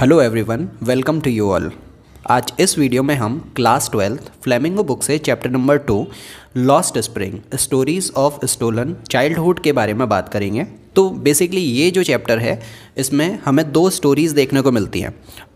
Hello everyone welcome to you all आज इस video में हम क्लास ट्वेल्थ फ्लेमिंगो बुक से chapter number two Lost Spring Stories of Stolen Childhood के बारे में बात करेंगे तो बेसिकली ये जो चैप्टर है इसमें हमें दो स्टोरीज़ देखने को मिलती हैं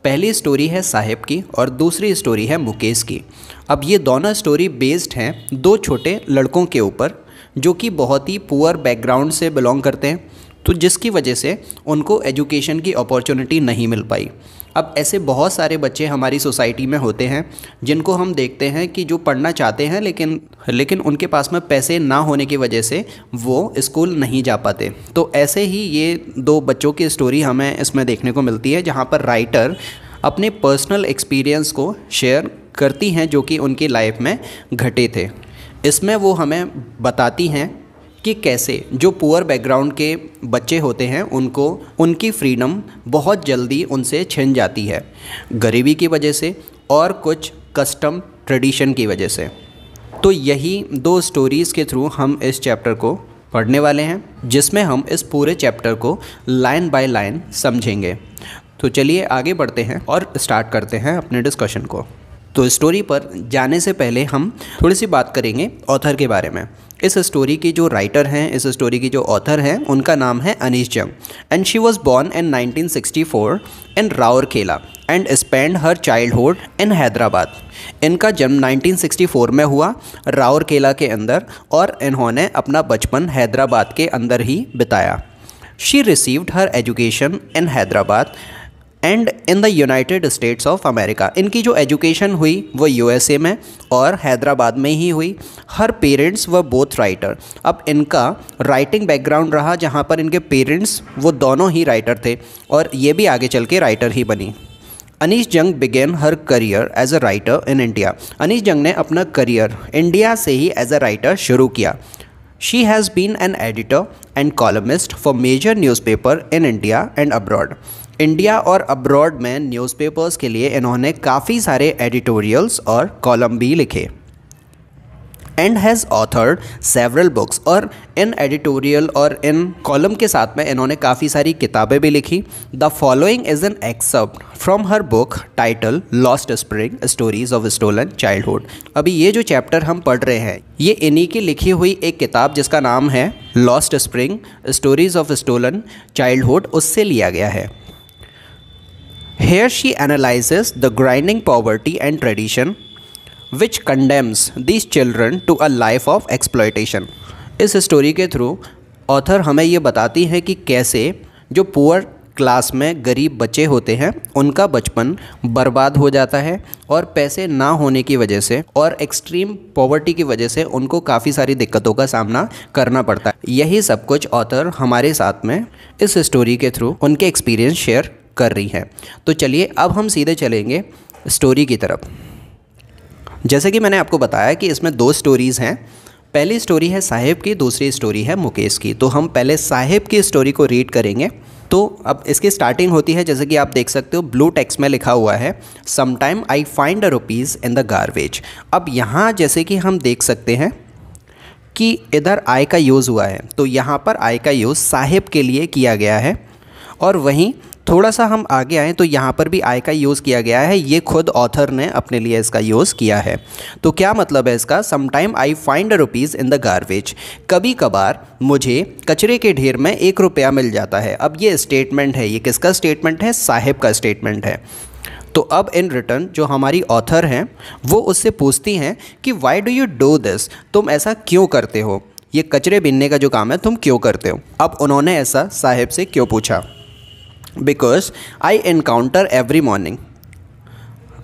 पहली स्टोरी है साहिब की और दूसरी स्टोरी है मुकेश की अब ये दोनों स्टोरी बेस्ड हैं दो छोटे लड़कों के ऊपर जो कि बहुत ही पुअर बैकग्राउंड से बिलोंग करते हैं तो जिसकी वजह से उनको एजुकेशन की अपॉर्चुनिटी नहीं मिल पाई अब ऐसे बहुत सारे बच्चे हमारी सोसाइटी में होते हैं जिनको हम देखते हैं कि जो पढ़ना चाहते हैं लेकिन लेकिन उनके पास में पैसे ना होने की वजह से वो स्कूल नहीं जा पाते तो ऐसे ही ये दो बच्चों की स्टोरी हमें इसमें देखने को मिलती है जहाँ पर राइटर अपने पर्सनल एक्सपीरियंस को शेयर करती हैं जो कि उनकी लाइफ में घटे थे इसमें वो हमें बताती हैं कि कैसे जो पुअर बैकग्राउंड के बच्चे होते हैं उनको उनकी फ्रीडम बहुत जल्दी उनसे छिन जाती है गरीबी की वजह से और कुछ कस्टम ट्रेडिशन की वजह से तो यही दो स्टोरीज़ के थ्रू हम इस चैप्टर को पढ़ने वाले हैं जिसमें हम इस पूरे चैप्टर को लाइन बाय लाइन समझेंगे तो चलिए आगे बढ़ते हैं और स्टार्ट करते हैं अपने डिस्कशन को तो स्टोरी पर जाने से पहले हम थोड़ी सी बात करेंगे ऑथर के बारे में इस स्टोरी की जो राइटर हैं इस स्टोरी की जो ऑथर हैं उनका नाम है Anees Jung and she was born in 1964 in Rourkela and spend her childhood in Hyderabad इनका जन्म 1964 में हुआ केला के अंदर और इन्होंने अपना बचपन हैदराबाद के अंदर ही बिताया she received her education in Hyderabad and in the United States of America इनकी जो एजुकेशन हुई वो यूएसए में और हैदराबाद में ही हुई her parents were both writer अब इनका राइटिंग बैकग्राउंड रहा जहाँ पर इनके पेरेंट्स वो दोनों ही राइटर थे और ये भी आगे चल के राइटर ही बनी Anees Jung began her career as a writer in India Anees Jung ने अपना करियर इंडिया से ही एज अ राइटर शुरू किया She has been an editor and columnist for major newspaper in India and abroad. India और अब्रॉड में न्यूज़पेपर्स के लिए इन्होंने काफ़ी सारे एडिटोरियल्स और कॉलम भी लिखे and has authored several books और इन एडिटोरियल और इन कॉलम के साथ में इन्होंने काफ़ी सारी किताबें भी लिखी the following is an excerpt from her book titled Lost Spring Stories of Stolen Childhood अभी ये जो चैप्टर हम पढ़ रहे हैं ये इन्हीं की लिखी हुई एक किताब जिसका नाम है Lost Spring Stories of Stolen Childhood उससे लिया गया है Here she analyzes the grinding poverty and tradition which condemns these children to a life of exploitation. इस स्टोरी के थ्रू ऑथर हमें ये बताती है कि कैसे जो पुअर क्लास में गरीब बच्चे होते हैं उनका बचपन बर्बाद हो जाता है और पैसे ना होने की वजह से और एक्सट्रीम पॉवर्टी की वजह से उनको काफ़ी सारी दिक्कतों का सामना करना पड़ता है यही सब कुछ ऑथर हमारे साथ में इस स्टोरी के थ्रू उनके एक्सपीरियंस शेयर कर रही हैं तो चलिए अब हम सीधे चलेंगे स्टोरी की तरफ जैसे कि मैंने आपको बताया कि इसमें दो स्टोरीज़ हैं पहली स्टोरी है साहिब की दूसरी स्टोरी है मुकेश की तो हम पहले साहिब की स्टोरी को रीड करेंगे तो अब इसकी स्टार्टिंग होती है जैसे कि आप देख सकते हो ब्लू टेक्स में लिखा हुआ है sometime I find a rupees in the garbage अब यहाँ जैसे कि हम देख सकते हैं कि इधर आय का यूज़ हुआ है तो यहाँ पर आय का यूज़ साहिब के लिए किया गया है और वहीं थोड़ा सा हम आगे आएँ तो यहाँ पर भी आय का यूज़ किया गया है ये खुद ऑथर ने अपने लिए इसका यूज़ किया है तो क्या मतलब है इसका sometime I find rupees in the garbage कभी कभार मुझे कचरे के ढेर में एक रुपया मिल जाता है अब ये स्टेटमेंट है ये किसका स्टेटमेंट है साहेब का स्टेटमेंट है तो अब इन रिटर्न जो हमारी ऑथर हैं वो उससे पूछती हैं कि why do you do this तुम ऐसा क्यों करते हो ये कचरे बिनने का जो काम है तुम क्यों करते हो अब उन्होंने ऐसा साहेब से क्यों पूछा because I encounter every morning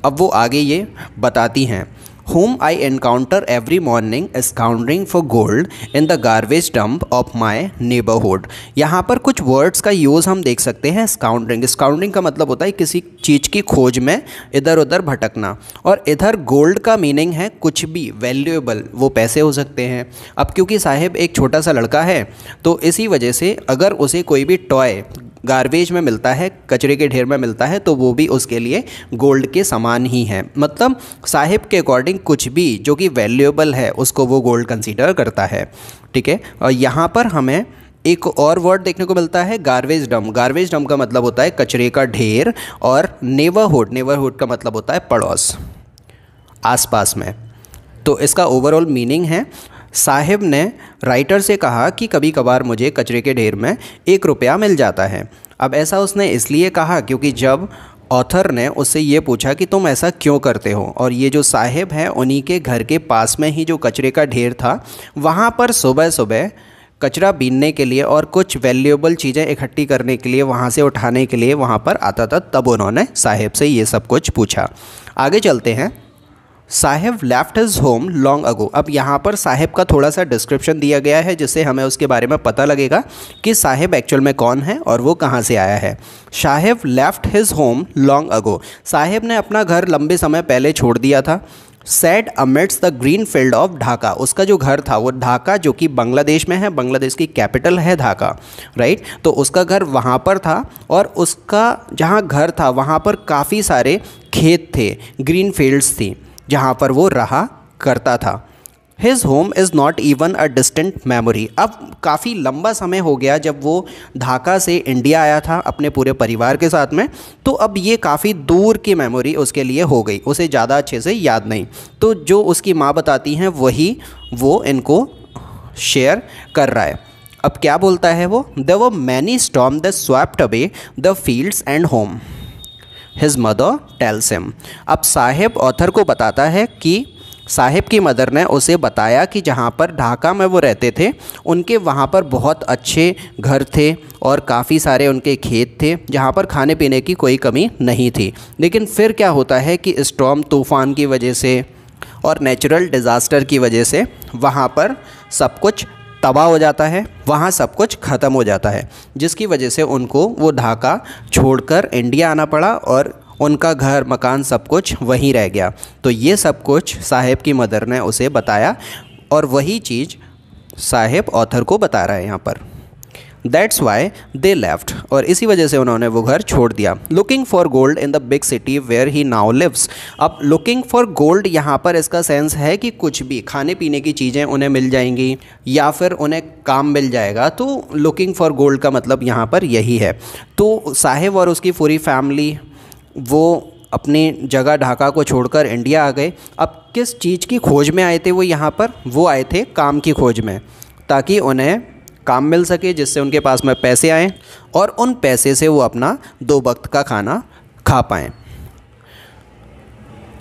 अब वो आगे ये बताती हैं whom I encounter every morning scoundering for gold in the garbage dump of my neighbourhood यहाँ पर कुछ वर्ड्स का यूज़ हम देख सकते हैं स्काउंडरिंग स्काउंडरिंग का मतलब होता है किसी चीज़ की खोज में इधर उधर भटकना और इधर गोल्ड का मीनिंग है कुछ भी वैल्यूएबल वो पैसे हो सकते हैं अब क्योंकि साहिब एक छोटा सा लड़का है तो इसी वजह से अगर उसे कोई भी टॉय गार्बेज में मिलता है कचरे के ढेर में मिलता है तो वो भी उसके लिए गोल्ड के समान ही है मतलब साहिब के अकॉर्डिंग कुछ भी जो कि वैल्यूएबल है उसको वो गोल्ड कंसीडर करता है ठीक है और यहाँ पर हमें एक और वर्ड देखने को मिलता है गार्बेज डम गार्बेज डम का मतलब होता है कचरे का ढेर और नेवरहुड नेवरहुड का मतलब होता है पड़ोस आसपास में तो इसका ओवरऑल मीनिंग है साहिब ने राइटर से कहा कि कभी कभार मुझे कचरे के ढेर में एक रुपया मिल जाता है अब ऐसा उसने इसलिए कहा क्योंकि जब ऑथर ने उससे ये पूछा कि तुम ऐसा क्यों करते हो और ये जो साहिब हैं उन्हीं के घर के पास में ही जो कचरे का ढेर था वहाँ पर सुबह सुबह कचरा बीनने के लिए और कुछ वैल्यूएबल चीज़ें इकट्ठी करने के लिए वहाँ से उठाने के लिए वहाँ पर आता था तब उन्होंने साहिब से ये सब कुछ पूछा आगे चलते हैं Saheb left his home long ago अब यहाँ पर साहेब का थोड़ा सा डिस्क्रिप्शन दिया गया है जिससे हमें उसके बारे में पता लगेगा कि साहेब एक्चुअल में कौन है और वो कहाँ से आया है Saheb left his home long ago Saheb ने अपना घर लंबे समय पहले छोड़ दिया था set amidst the green field of Dhaka उसका जो घर था वो ढाका जो कि बांग्लादेश में है बांग्लादेश की कैपिटल है ढाका राइट तो उसका घर वहाँ पर था और उसका जहाँ घर था वहाँ पर काफ़ी सारे खेत थे ग्रीन फील्ड्स थी जहाँ पर वो रहा करता था his home is not even a distant memory अब काफ़ी लंबा समय हो गया जब वो ढाका से इंडिया आया था अपने पूरे परिवार के साथ में तो अब ये काफ़ी दूर की मेमोरी उसके लिए हो गई उसे ज़्यादा अच्छे से याद नहीं तो जो उसकी माँ बताती हैं वही वो इनको शेयर कर रहा है अब क्या बोलता है वो the were many storm the swept away the fields and home his mother tells him अब साहिब ऑथर को बताता है कि साहिब की मदर ने उसे बताया कि जहाँ पर ढाका में वो रहते थे उनके वहाँ पर बहुत अच्छे घर थे और काफ़ी सारे उनके खेत थे जहाँ पर खाने पीने की कोई कमी नहीं थी लेकिन फिर क्या होता है कि स्टॉम तूफ़ान की वजह से और नेचुरल डिज़ास्टर की वजह से वहाँ पर सब कुछ तबाह हो जाता है वहाँ सब कुछ ख़त्म हो जाता है जिसकी वजह से उनको वो ढाका छोड़कर इंडिया आना पड़ा और उनका घर मकान सब कुछ वहीं रह गया तो ये सब कुछ साहेब की मदर ने उसे बताया और वही चीज़ साहेब ऑथर को बता रहा है यहाँ पर दैट्स वाई दे लेफ्ट और इसी वजह से उन्होंने वो घर छोड़ दिया looking for gold in the big city where he now lives अब लुकिंग फॉर गोल्ड यहाँ पर इसका सेंस है कि कुछ भी खाने पीने की चीज़ें उन्हें मिल जाएंगी या फिर उन्हें काम मिल जाएगा तो लुकिंग फॉर गोल्ड का मतलब यहाँ पर यही है तो साहिब और उसकी पूरी फैमिली वो अपनी जगह ढाका को छोड़कर इंडिया आ गए अब किस चीज़ की खोज में आए थे वो यहाँ पर वो आए थे काम की खोज में ताकि उन्हें काम मिल सके जिससे उनके पास में पैसे आएँ और उन पैसे से वो अपना दो वक्त का खाना खा पाएँ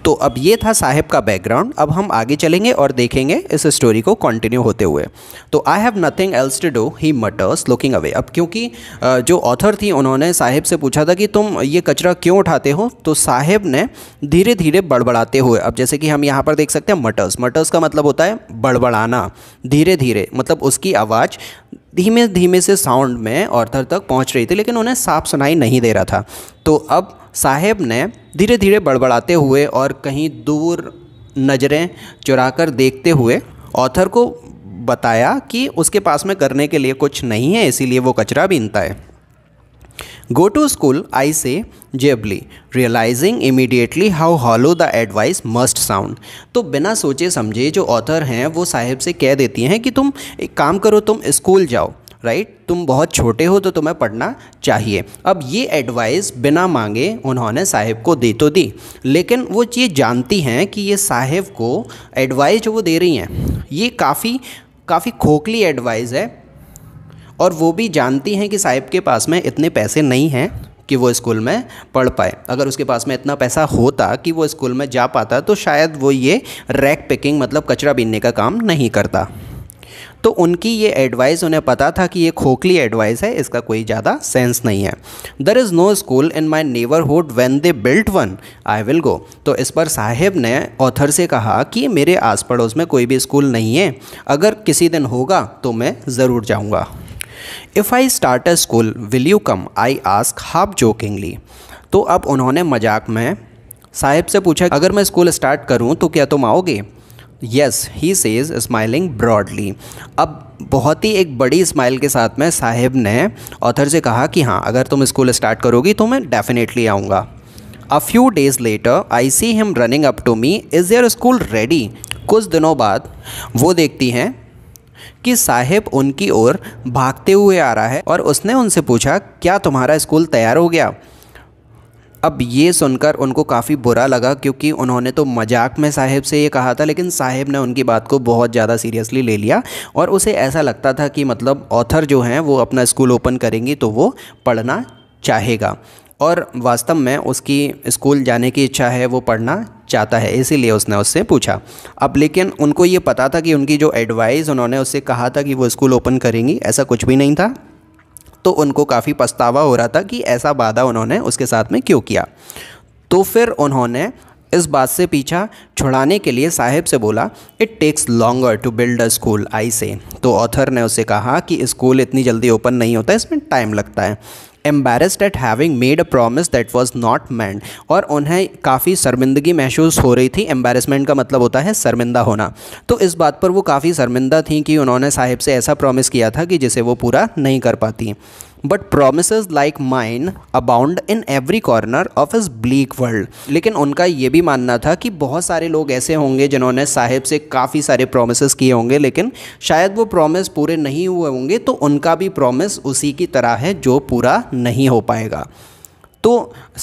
तो अब ये था साहेब का बैकग्राउंड अब हम आगे चलेंगे और देखेंगे इस स्टोरी को कंटिन्यू होते हुए तो I have nothing else to do he mutters looking away अब क्योंकि जो ऑथर थी उन्होंने साहेब से पूछा था कि तुम ये कचरा क्यों उठाते हो तो साहेब ने धीरे धीरे बड़बड़ाते हुए अब जैसे कि हम यहाँ पर देख सकते हैं मटर्स मटर्स का मतलब होता है बड़बड़ाना धीरे धीरे मतलब उसकी आवाज़ धीमे धीमे से साउंड में ऑर्थर तक पहुँच रही थी लेकिन उन्हें साफ सुनाई नहीं दे रहा था तो अब साहेब ने धीरे धीरे बड़बड़ाते हुए और कहीं दूर नज़रें चुरा कर देखते हुए ऑथर को बताया कि उसके पास में करने के लिए कुछ नहीं है इसीलिए वो कचरा बीनता है गो to school I say glibly realising immediately how hollow the advice must sound तो बिना सोचे समझे जो ऑथर हैं वो साहेब से कह देती हैं कि तुम एक काम करो तुम स्कूल जाओ राइट right? तुम बहुत छोटे हो तो तुम्हें पढ़ना चाहिए अब ये एडवाइस बिना मांगे उन्होंने साहिब को दे तो दी लेकिन वो ये जानती हैं कि ये साहिब को एडवाइस जो वो दे रही हैं ये काफ़ी काफ़ी खोखली एडवाइस है और वो भी जानती हैं कि साहिब के पास में इतने पैसे नहीं हैं कि वो स्कूल में पढ़ पाए अगर उसके पास में इतना पैसा होता कि वो स्कूल में जा पाता तो शायद वो ये रैक पिकिंग मतलब कचरा बीनने का काम नहीं करता तो उनकी ये एडवाइस उन्हें पता था कि ये खोखली एडवाइस है इसका कोई ज़्यादा सेंस नहीं है there is no school in my neighbourhood when they built one I will go तो इस पर साहिब ने ऑथर से कहा कि मेरे आस पड़ोस में कोई भी स्कूल नहीं है अगर किसी दिन होगा तो मैं ज़रूर जाऊँगा if I start a school will you come I ask half jokingly तो अब उन्होंने मजाक में साहिब से पूछा अगर मैं स्कूल स्टार्ट करूं तो क्या तुम आओगे yes he says smiling broadly अब बहुत ही एक बड़ी स्माइल के साथ में साहिब ने ऑथर से कहा कि हाँ अगर तुम स्कूल स्टार्ट करोगी तो मैं डेफिनेटली आऊँगा a few days later I see him running up to me is your school ready कुछ दिनों बाद वो देखती हैं कि साहिब उनकी ओर भागते हुए आ रहा है और उसने उनसे पूछा क्या तुम्हारा स्कूल तैयार हो गया अब ये सुनकर उनको काफ़ी बुरा लगा क्योंकि उन्होंने तो मजाक में साहिब से ये कहा था लेकिन साहिब ने उनकी बात को बहुत ज़्यादा सीरियसली ले लिया और उसे ऐसा लगता था कि मतलब ऑथर जो हैं वो अपना स्कूल ओपन करेंगी तो वो पढ़ना चाहेगा और वास्तव में उसकी स्कूल जाने की इच्छा है वो पढ़ना चाहता है इसीलिए उसने उससे पूछा अब लेकिन उनको ये पता था कि उनकी जो एडवाइस उन्होंने उससे कहा था कि वो स्कूल ओपन करेंगी ऐसा कुछ भी नहीं था तो उनको काफ़ी पछतावा हो रहा था कि ऐसा वादा उन्होंने उसके साथ में क्यों किया तो फिर उन्होंने इस बात से पीछा छुड़ाने के लिए साहिब से बोला it takes longer to build a school I say तो ऑथर ने उसे कहा कि स्कूल इतनी जल्दी ओपन नहीं होता इसमें टाइम लगता है embarrassed at having made a promise that was not meant और उन्हें काफ़ी शर्मिंदगी महसूस हो रही थी एम्बेरसमेंट का मतलब होता है शर्मिंदा होना तो इस बात पर वो काफ़ी शर्मिंदा थी कि उन्होंने साहिब से ऐसा प्रॉमिस किया था कि जिसे वो पूरा नहीं कर पाती but promise like mine abound in every corner of his bleak world लेकिन उनका ये भी मानना था कि बहुत सारे लोग ऐसे होंगे जिन्होंने साहिब से काफ़ी सारे प्रोमिस किए होंगे लेकिन शायद वो प्रोमिस पूरे नहीं हुए होंगे तो उनका भी प्रोमिस उसी की तरह है जो पूरा नहीं हो पाएगा तो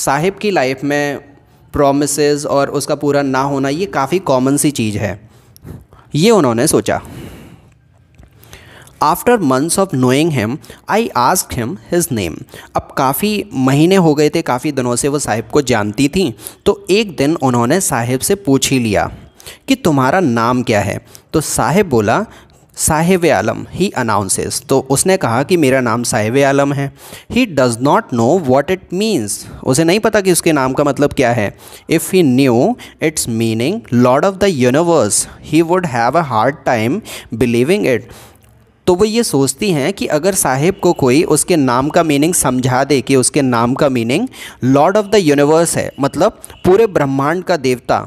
साहिब की लाइफ में प्रोमिसज़ और उसका पूरा ना होना ये काफ़ी कॉमन सी चीज़ है ये उन्होंने सोचा after months of knowing him I ask him his name अब काफ़ी महीने हो गए थे काफ़ी दिनों से वो साहिब को जानती थी तो एक दिन उन्होंने साहिब से पूछ ही लिया कि तुम्हारा नाम क्या है तो साहिब बोला साहिब आलम ही अनाउंसेस तो उसने कहा कि मेरा नाम साहिब आलम है he does not know what it means उसे नहीं पता कि उसके नाम का मतलब क्या है if he knew its meaning lord of the universe he would have a hard time believing it तो वो ये सोचती हैं कि अगर साहिब को कोई उसके नाम का मीनिंग समझा दे कि उसके नाम का meaning lord of the universe है मतलब पूरे ब्रह्मांड का देवता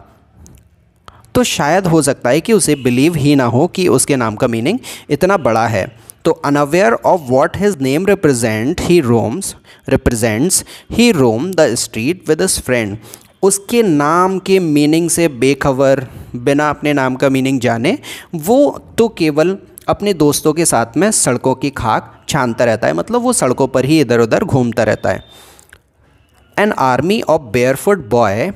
तो शायद हो सकता है कि उसे बिलीव ही ना हो कि उसके नाम का मीनिंग इतना बड़ा है तो unaware of what his name represent he roams represents he roam the street with his friend उसके नाम के मीनिंग से बेखबर बिना अपने नाम का मीनिंग जाने वो तो केवल अपने दोस्तों के साथ में सड़कों की खाक छानता रहता है मतलब वो सड़कों पर ही इधर उधर घूमता रहता है an army of barefoot boy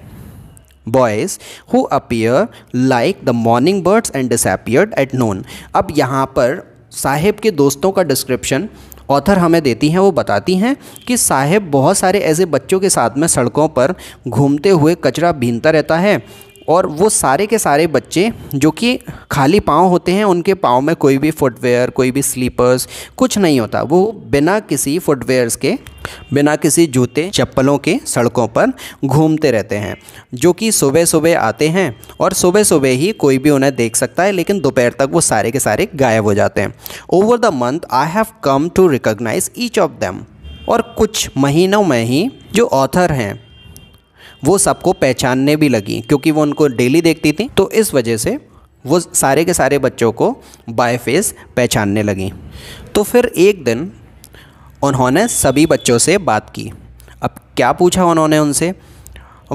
boys who appear like the morning birds and disappeared at noon अब यहाँ पर साहेब के दोस्तों का डिस्क्रिप्शन ऑथर हमें देती हैं वो बताती हैं कि साहेब बहुत सारे ऐसे बच्चों के साथ में सड़कों पर घूमते हुए कचरा बीनता रहता है और वो सारे के सारे बच्चे जो कि खाली पाँव होते हैं उनके पाँव में कोई भी फुटवेयर कोई भी स्लीपर्स कुछ नहीं होता वो बिना किसी फुटवेयर्स के बिना किसी जूते चप्पलों के सड़कों पर घूमते रहते हैं जो कि सुबह सुबह आते हैं और सुबह सुबह ही कोई भी उन्हें देख सकता है लेकिन दोपहर तक वो सारे के सारे गायब हो जाते हैं over the month I have come to recognise each of them और कुछ महीनों में ही जो ऑथर हैं वो सबको पहचानने भी लगी क्योंकि वो उनको डेली देखती थी तो इस वजह से वो सारे के सारे बच्चों को बाय फेस पहचानने लगी तो फिर एक दिन उन्होंने सभी बच्चों से बात की अब क्या पूछा उन्होंने उनसे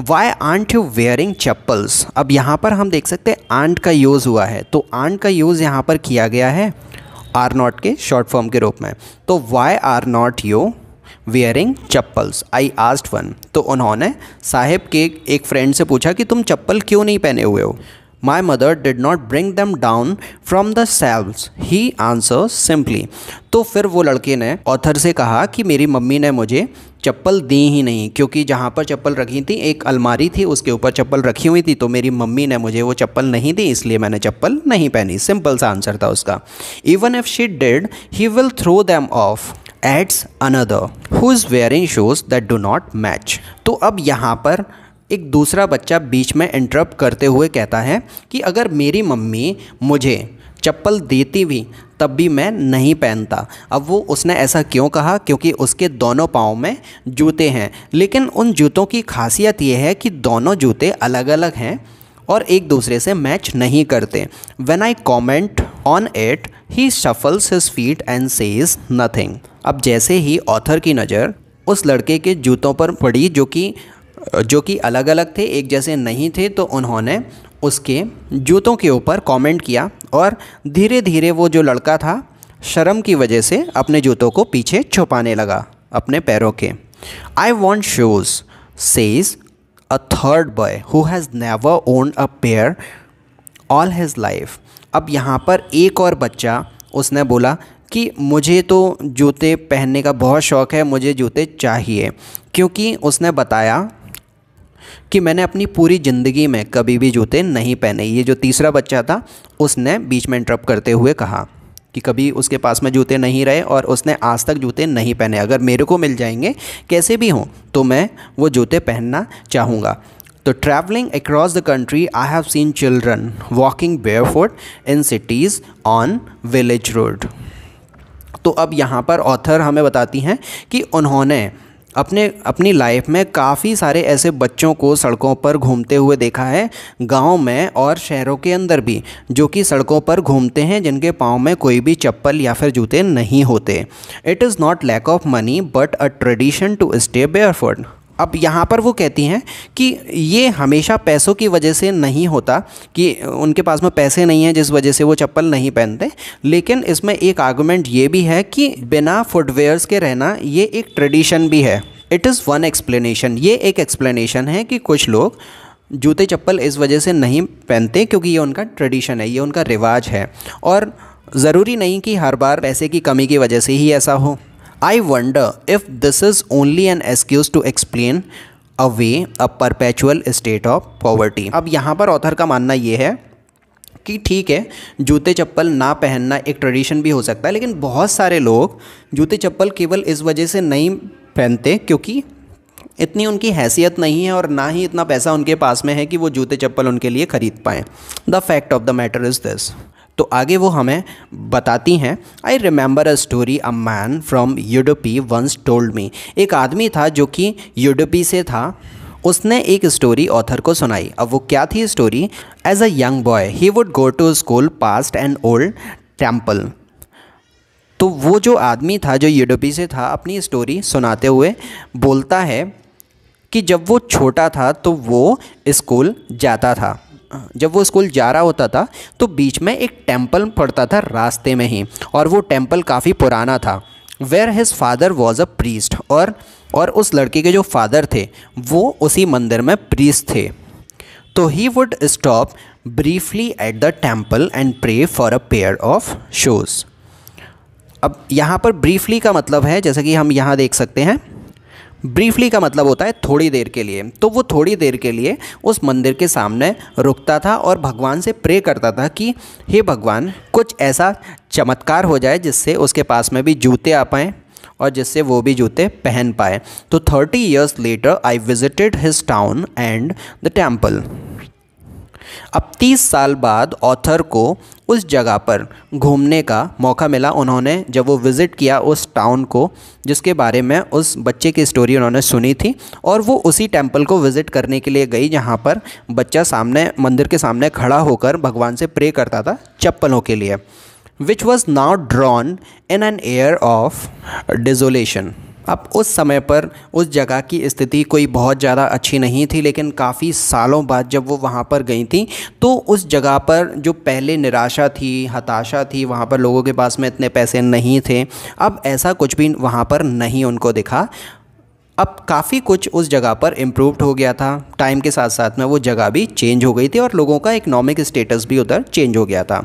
why aren't you wearing chappals अब यहाँ पर हम देख सकते हैं आंट का यूज़ हुआ है तो आंट का यूज़ यहाँ पर किया गया है आर नॉट के शॉर्ट फॉर्म के रूप में तो why are not you wearing chappals I asked one तो उन्होंने साहेब के एक फ्रेंड से पूछा कि तुम चप्पल क्यों नहीं पहने हुए हो my mother did not bring them down from the shelves he answer simply तो फिर वो लड़के ने ऑथर से कहा कि मेरी मम्मी ने मुझे चप्पल दी ही नहीं क्योंकि जहाँ पर चप्पल रखी थी एक अलमारी थी उसके ऊपर चप्पल रखी हुई थी तो मेरी मम्मी ने मुझे वो चप्पल नहीं दी इसलिए मैंने चप्पल नहीं पहनी सिंपल सा आंसर था उसका even if she did he will throw them off adds another who is wearing shoes that do not match तो अब यहाँ पर एक दूसरा बच्चा बीच में इंटरप्ट करते हुए कहता है कि अगर मेरी मम्मी मुझे चप्पल देती भी तब भी मैं नहीं पहनता अब वो उसने ऐसा क्यों कहा क्योंकि उसके दोनों पाँव में जूते हैं लेकिन उन जूतों की खासियत ये है कि दोनों जूते अलग अलग हैं और एक दूसरे से मैच नहीं करते when I comment on it he shuffles his feet and says nothing अब जैसे ही ऑथर की नज़र उस लड़के के जूतों पर पड़ी जो कि जो कि अलग अलग थे एक जैसे नहीं थे तो उन्होंने उसके जूतों के ऊपर कमेंट किया और धीरे धीरे वो जो लड़का था शर्म की वजह से अपने जूतों को पीछे छुपाने लगा अपने पैरों के I want shoes says a third boy who has never owned a pair all his life. अब यहाँ पर एक और बच्चा उसने बोला कि मुझे तो जूते पहनने का बहुत शौक़ है मुझे जूते चाहिए क्योंकि उसने बताया कि मैंने अपनी पूरी ज़िंदगी में कभी भी जूते नहीं पहने ये जो तीसरा बच्चा था उसने बीच में इंटरप्ट करते हुए कहा कि कभी उसके पास में जूते नहीं रहे और उसने आज तक जूते नहीं पहने अगर मेरे को मिल जाएंगे कैसे भी हों तो मैं वो जूते पहनना चाहूँगा तो travelling across the country I have seen children walking foot in cities on village road तो अब यहाँ पर ऑथर हमें बताती हैं कि उन्होंने अपने अपनी लाइफ में काफ़ी सारे ऐसे बच्चों को सड़कों पर घूमते हुए देखा है गांव में और शहरों के अंदर भी जो कि सड़कों पर घूमते हैं जिनके पाँव में कोई भी चप्पल या फिर जूते नहीं होते it is not lack of money but a tradition to stay barefoot अब यहाँ पर वो कहती हैं कि ये हमेशा पैसों की वजह से नहीं होता कि उनके पास में पैसे नहीं हैं जिस वजह से वो चप्पल नहीं पहनते लेकिन इसमें एक आर्गूमेंट ये भी है कि बिना फुटवेयर्स के रहना ये एक ट्रेडिशन भी है इट इज़ वन एक्सप्लेनेशन ये एक एक्सप्लेनेशन है कि कुछ लोग जूते चप्पल इस वजह से नहीं पहनते क्योंकि ये उनका ट्रेडिशन है ये उनका रिवाज है और ज़रूरी नहीं कि हर बार पैसे की कमी की वजह से ही ऐसा हो wonder if this is only an excuse to explain away a perpetual state of poverty अब यहाँ पर ऑथर का मानना ये है कि ठीक है जूते चप्पल ना पहनना एक ट्रेडिशन भी हो सकता है लेकिन बहुत सारे लोग जूते चप्पल केवल इस वजह से नहीं पहनते क्योंकि इतनी उनकी हैसियत नहीं है और ना ही इतना पैसा उनके पास में है कि वो जूते चप्पल उनके लिए ख़रीद पाएँ the fact of the matter is this तो आगे वो हमें बताती हैं I remember a story a man from Udupi once told me एक आदमी था जो कि यूडोपी से था उसने एक स्टोरी ऑथर को सुनाई अब वो क्या थी story as a young boy he would go to school past and old temple तो वो जो आदमी था जो यूडोपी से था अपनी स्टोरी सुनाते हुए बोलता है कि जब वो छोटा था तो वो स्कूल जाता था जब वो स्कूल जा रहा होता था तो बीच में एक टेम्पल पड़ता था रास्ते में ही और वो टेम्पल काफ़ी पुराना था where his father was a priest और और उस लड़के के जो फादर थे वो उसी मंदिर में प्रीस्ट थे तो he would stop briefly at the temple and pray for a pair of shoes अब यहाँ पर ब्रीफली का मतलब है जैसा कि हम यहाँ देख सकते हैं ब्रीफली का मतलब होता है थोड़ी देर के लिए तो वो थोड़ी देर के लिए उस मंदिर के सामने रुकता था और भगवान से प्रे करता था कि हे भगवान कुछ ऐसा चमत्कार हो जाए जिससे उसके पास में भी जूते आ पाएँ और जिससे वो भी जूते पहन पाए तो thirty years later I visited his town and the temple अब तीस साल बाद ऑथर को उस जगह पर घूमने का मौका मिला उन्होंने जब वो विज़िट किया उस टाउन को जिसके बारे में उस बच्चे की स्टोरी उन्होंने सुनी थी और वो उसी टेम्पल को विज़िट करने के लिए गई जहाँ पर बच्चा सामने मंदिर के सामने खड़ा होकर भगवान से प्रे करता था चप्पलों के लिए which was now drawn in an air of desolation अब उस समय पर उस जगह की स्थिति कोई बहुत ज़्यादा अच्छी नहीं थी लेकिन काफ़ी सालों बाद जब वो वहाँ पर गई थी तो उस जगह पर जो पहले निराशा थी हताशा थी वहाँ पर लोगों के पास में इतने पैसे नहीं थे अब ऐसा कुछ भी वहाँ पर नहीं उनको दिखा अब काफ़ी कुछ उस जगह पर इम्प्रूवड हो गया था टाइम के साथ साथ में वो जगह भी चेंज हो गई थी और लोगों का इकनॉमिक स्टेटस भी उधर चेंज हो गया था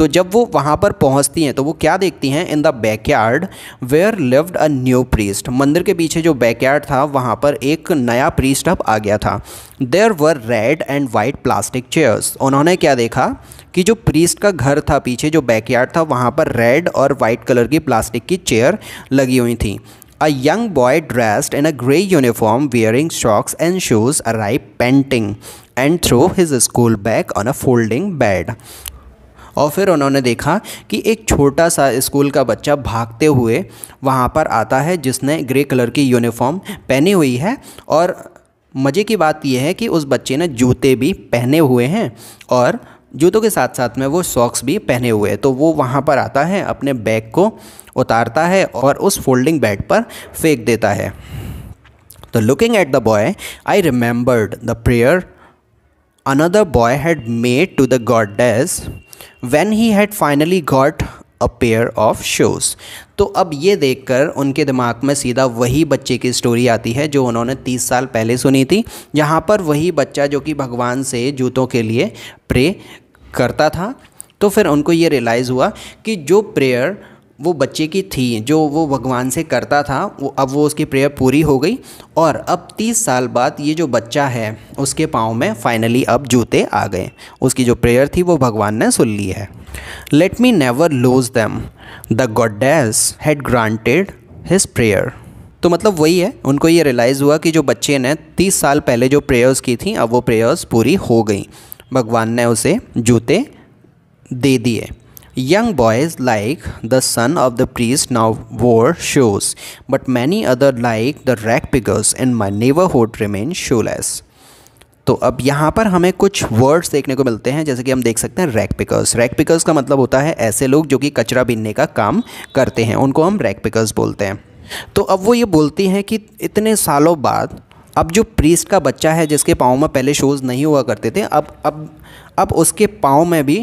तो जब वो वहाँ पर पहुँचती हैं तो वो क्या देखती हैं in the backyard where lived a new priest मंदिर के पीछे जो बैकयार्ड था वहाँ पर एक नया प्रीस्ट अब आ गया था there were red and white plastic chairs उन्होंने क्या देखा कि जो प्रीस्ट का घर था पीछे जो बैकयार्ड था वहाँ पर रेड और वाइट कलर की प्लास्टिक की चेयर लगी हुई थी A young boy dressed in a grey uniform wearing socks and shoes arrived panting and threw his school bag on a folding bed. और फिर उन्होंने देखा कि एक छोटा सा स्कूल का बच्चा भागते हुए वहाँ पर आता है जिसने ग्रे कलर की यूनिफॉर्म पहनी हुई है और मज़े की बात यह है कि उस बच्चे ने जूते भी पहने हुए हैं और जूतों के साथ साथ में वो सॉक्स भी पहने हुए हैं तो वो वहाँ पर आता है अपने बैग को उतारता है और उस फोल्डिंग बेड पर फेंक देता है तो looking at the boy I remembered the prayer another boy had made to the goddess when he had finally got a pair of shoes तो अब ये देखकर उनके दिमाग में सीधा वही बच्चे की स्टोरी आती है जो उन्होंने तीस साल पहले सुनी थी यहाँ पर वही बच्चा जो कि भगवान से जूतों के लिए प्रे करता था तो फिर उनको ये रियलाइज़ हुआ कि जो प्रेयर वो बच्चे की थी जो वो भगवान से करता था वो अब वो उसकी प्रेयर पूरी हो गई और अब तीस साल बाद ये जो बच्चा है उसके पाँव में फाइनली अब जूते आ गए उसकी जो प्रेयर थी वो भगवान ने सुन ली है let me never lose them the goddess had granted his prayer तो मतलब वही है उनको ये रियलाइज़ हुआ कि जो बच्चे ने तीस साल पहले जो प्रेयर्स की थी अब वो प्रेयर्स पूरी हो गई भगवान ने उसे जूते दे दिए Young boys like the son of the priest now wore shoes, but many other like the rag pickers in my neighborhood remain shoeless. तो अब यहाँ पर हमें कुछ वर्ड्स देखने को मिलते हैं जैसे कि हम देख सकते हैं रैक पिकर्स रैक पिकर्स का मतलब होता है ऐसे लोग जो कि कचरा बीनने का काम करते हैं उनको हम रैक पिकर्स बोलते हैं तो अब वो ये बोलती हैं कि इतने सालों बाद अब जो प्रीस्ट का बच्चा है जिसके पाँव में पहले शूज़ नहीं हुआ करते थे अब अब अब उसके पाँव में भी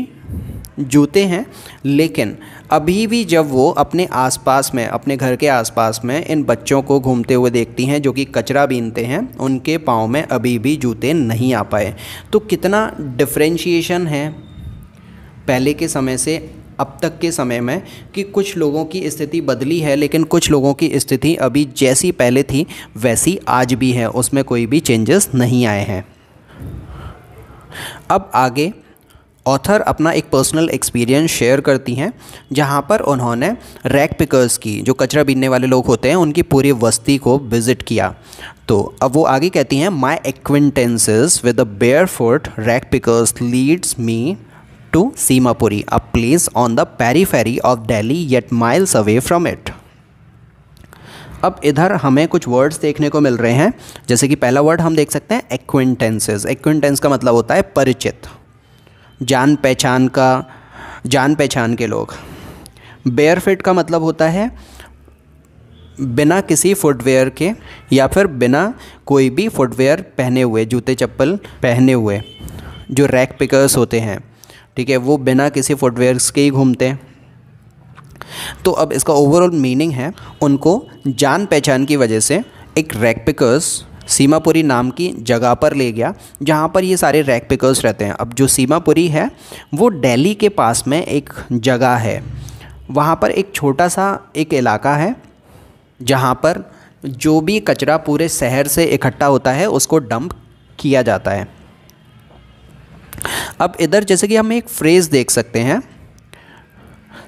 जूते हैं लेकिन अभी भी जब वो अपने आसपास में अपने घर के आसपास में इन बच्चों को घूमते हुए देखती हैं जो कि कचरा बीनते हैं उनके पाँव में अभी भी जूते नहीं आ पाए तो कितना डिफ्रेंशिएशन है पहले के समय से अब तक के समय में कि कुछ लोगों की स्थिति बदली है लेकिन कुछ लोगों की स्थिति अभी जैसी पहले थी वैसी आज भी है उसमें कोई भी चेंजेस नहीं आए हैं अब आगे ऑथर अपना एक पर्सनल एक्सपीरियंस शेयर करती हैं जहाँ पर उन्होंने रैक पिकर्स की जो कचरा बीनने वाले लोग होते हैं उनकी पूरी बस्ती को विज़िट किया तो अब वो आगे कहती हैं my acquaintances with the barefoot rag pickers leads me to Seemapuri a place on the periphery of Delhi yet miles away from it अब इधर हमें कुछ वर्ड्स देखने को मिल रहे हैं जैसे कि पहला वर्ड हम देख सकते हैं एक्विंटेंसेज एक्विंटेंस का मतलब होता है परिचित जान पहचान का जान पहचान के लोग बेयर फिट का मतलब होता है बिना किसी फुटवेयर के या फिर बिना कोई भी फुटवेयर पहने हुए जूते चप्पल पहने हुए जो रैक पिकर्स होते हैं ठीक है वो बिना किसी फुटवेयर्स के ही घूमते हैं तो अब इसका ओवरऑल मीनिंग है उनको जान पहचान की वजह से एक रैक पिकर्स सीमापुरी नाम की जगह पर ले गया जहाँ पर ये सारे रैक पिकर्स रहते हैं अब जो सीमापुरी है वो दिल्ली के पास में एक जगह है वहाँ पर एक छोटा सा एक इलाका है जहाँ पर जो भी कचरा पूरे शहर से इकट्ठा होता है उसको डंप किया जाता है अब इधर जैसे कि हम एक फ्रेज़ देख सकते हैं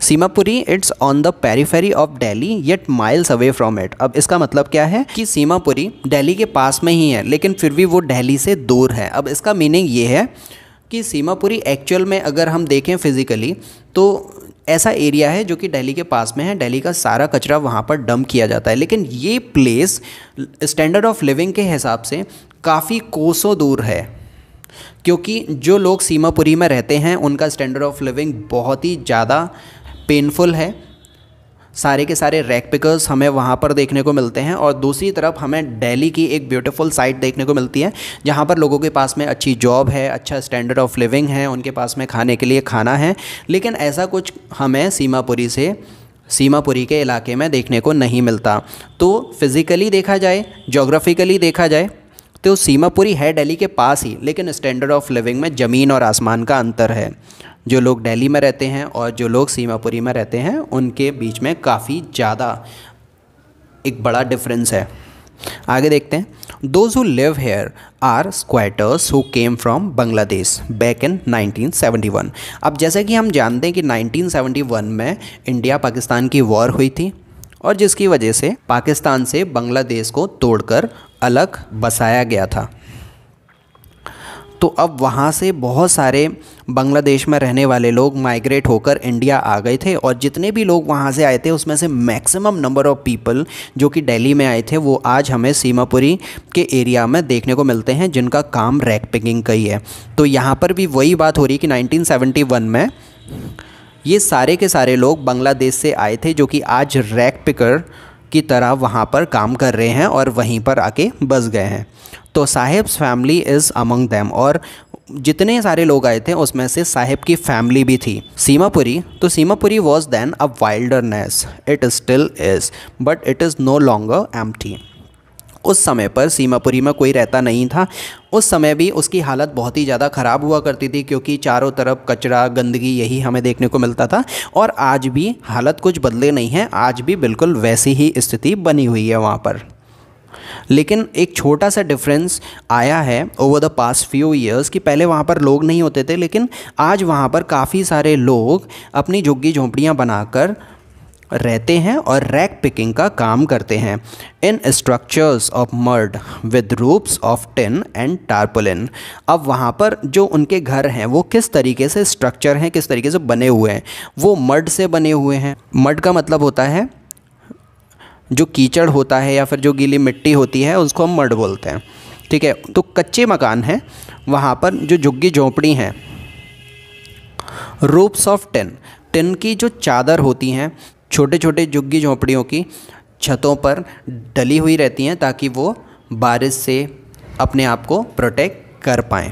Seemapuri it's on the periphery of Delhi yet miles away from it अब इसका मतलब क्या है कि सीमापुरी डेली के पास में ही है लेकिन फिर भी वो डेली से दूर है अब इसका मीनिंग ये है कि सीमापुरी एक्चुअल में अगर हम देखें फिज़िकली तो ऐसा एरिया है जो कि दिल्ली के पास में है दिल्ली का सारा कचरा वहाँ पर डंप किया जाता है लेकिन ये प्लेस स्टैंडर्ड ऑफ लिविंग के हिसाब से काफ़ी कोसों दूर है क्योंकि जो लोग सीमापुरी में रहते हैं उनका स्टैंडर्ड ऑफ लिविंग बहुत ही ज़्यादा पेनफुल है सारे के सारे रैक पिकर्स हमें वहाँ पर देखने को मिलते हैं और दूसरी तरफ हमें दिल्ली की एक ब्यूटीफुल साइट देखने को मिलती है जहाँ पर लोगों के पास में अच्छी जॉब है अच्छा स्टैंडर्ड ऑफ लिविंग है उनके पास में खाने के लिए खाना है लेकिन ऐसा कुछ हमें सीमापुरी से सीमापुरी के इलाके में देखने को नहीं मिलता तो फिज़िकली देखा जाए जोग्राफिकली देखा जाए तो सीमापुरी है दिल्ली के पास ही लेकिन स्टैंडर्ड ऑफ लिविंग में ज़मीन और आसमान का अंतर है जो लोग दिल्ली में रहते हैं और जो लोग सीमापुरी में रहते हैं उनके बीच में काफ़ी ज़्यादा एक बड़ा डिफरेंस है आगे देखते हैं those who live here are squatters who came from Bangladesh back in 1971 अब जैसे कि हम जानते हैं कि 1971 में इंडिया पाकिस्तान की वॉर हुई थी और जिसकी वजह से पाकिस्तान से बांग्लादेश को तोड़कर अलग बसाया गया था तो अब वहाँ से बहुत सारे बांग्लादेश में रहने वाले लोग माइग्रेट होकर इंडिया आ गए थे और जितने भी लोग वहाँ से आए थे उसमें से मैक्सिमम नंबर ऑफ़ पीपल जो कि दिल्ली में आए थे वो आज हमें सीमापुरी के एरिया में देखने को मिलते हैं जिनका काम रैक पिकिंग का ही है तो यहाँ पर भी वही बात हो रही कि 1971 में ये सारे के सारे लोग बांग्लादेश से आए थे जो कि आज रैक पिकर की तरह वहाँ पर काम कर रहे हैं और वहीं पर आके बस गए हैं तो Sahib's family is among them और जितने सारे लोग आए थे उसमें से साहिब की फैमिली भी थी सीमापुरी तो Seemapuri was then a wilderness it still is but it is no longer um उस समय पर सीमापुरी में कोई रहता नहीं था उस समय भी उसकी हालत बहुत ही ज़्यादा ख़राब हुआ करती थी क्योंकि चारों तरफ कचरा गंदगी यही हमें देखने को मिलता था और आज भी हालत कुछ बदले नहीं है आज भी बिल्कुल वैसी ही स्थिति बनी हुई है वहाँ पर लेकिन एक छोटा सा डिफरेंस आया है over the past few years कि पहले वहाँ पर लोग नहीं होते थे लेकिन आज वहाँ पर काफ़ी सारे लोग अपनी झुग्गी झोंपड़ियाँ बनाकर रहते हैं और रैक पिकिंग का काम करते हैं in structures of mud with roofs of tin and tarpaulin अब वहाँ पर जो उनके घर हैं वो किस तरीके से स्ट्रक्चर हैं किस तरीके से बने हुए हैं वो मर्ड से बने हुए हैं मर्ड का मतलब होता है जो कीचड़ होता है या फिर जो गीली मिट्टी होती है उसको हम मड बोलते हैं ठीक है तो कच्चे मकान हैं वहाँ पर जो झुग्गी झोंपड़ी हैं रोप्स ऑफ टेन टेन की जो चादर होती हैं छोटे छोटे झुग्गी झोंपड़ियों की छतों पर डली हुई रहती हैं ताकि वो बारिश से अपने आप को प्रोटेक्ट कर पाएँ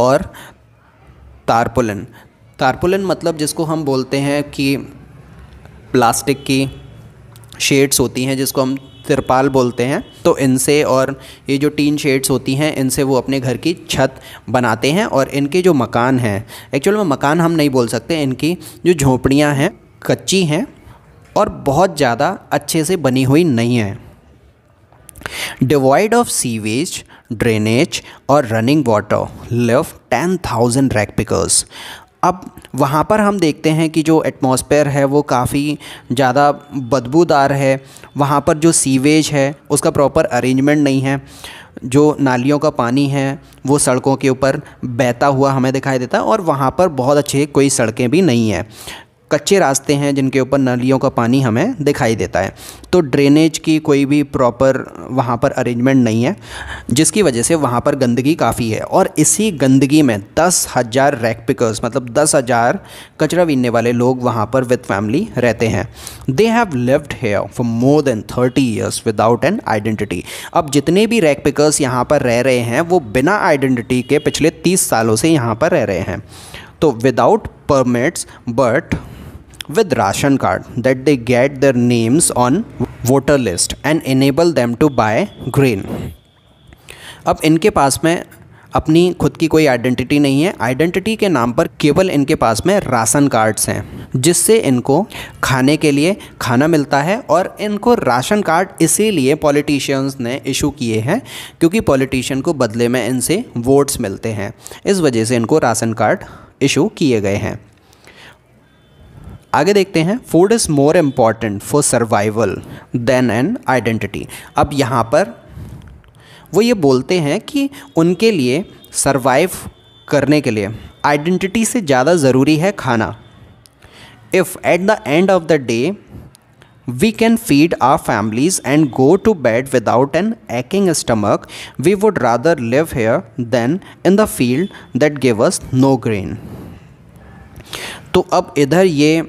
और तारपुलन तारपुलन मतलब जिसको हम बोलते हैं कि प्लास्टिक की शेड्स होती हैं जिसको हम तिरपाल बोलते हैं तो इनसे और ये जो टीन शेड्स होती हैं इनसे वो अपने घर की छत बनाते हैं और इनके जो मकान हैं एक्चुअल में मकान हम नहीं बोल सकते इनकी जो झोंपड़ियाँ हैं कच्ची हैं और बहुत ज़्यादा अच्छे से बनी हुई नहीं है डिवाइड ऑफ सीवेज ड्रेनेज और running water live ten thousand rag pickers अब वहाँ पर हम देखते हैं कि जो एटमॉस्फेयर है वो काफ़ी ज़्यादा बदबूदार है वहाँ पर जो सीवेज है उसका प्रॉपर अरेंजमेंट नहीं है जो नालियों का पानी है वो सड़कों के ऊपर बहता हुआ हमें दिखाई देता है और वहाँ पर बहुत अच्छे कोई सड़कें भी नहीं हैं कच्चे रास्ते हैं जिनके ऊपर नलियों का पानी हमें दिखाई देता है तो ड्रेनेज की कोई भी प्रॉपर वहाँ पर अरेंजमेंट नहीं है जिसकी वजह से वहाँ पर गंदगी काफ़ी है और इसी गंदगी में दस हज़ार रैक पिकर्स मतलब दस हज़ार कचरा बीनने वाले लोग वहाँ पर विद फैमिली रहते हैं they have lived here for more than thirty years without an identity अब जितने भी रैक पिकर्स यहाँ पर रह रहे हैं वो बिना आइडेंटिटी के पिछले तीस सालों से यहाँ पर रह रहे हैं तो without permits but with ration card that they get their names on voter list and enable them to buy grain अब इनके पास में अपनी खुद की कोई आइडेंटिटी नहीं है आइडेंटिटी के नाम पर केवल इनके पास में राशन कार्ड्स हैं जिससे इनको खाने के लिए खाना मिलता है और इनको राशन कार्ड इसीलिए पॉलिटिशियंस ने इशू किए हैं क्योंकि पॉलिटिशियन को बदले में इनसे वोट्स मिलते हैं इस वजह से इनको राशन कार्ड इशू किए गए हैं आगे देखते हैं food is more important for survival than an identity अब यहाँ पर वो ये बोलते हैं कि उनके लिए सर्वाइव करने के लिए आइडेंटिटी से ज़्यादा ज़रूरी है खाना if at the end of the day we can feed our families and go to bed without an aching stomach we would rather live here than in the field that give us no grain तो अब इधर ये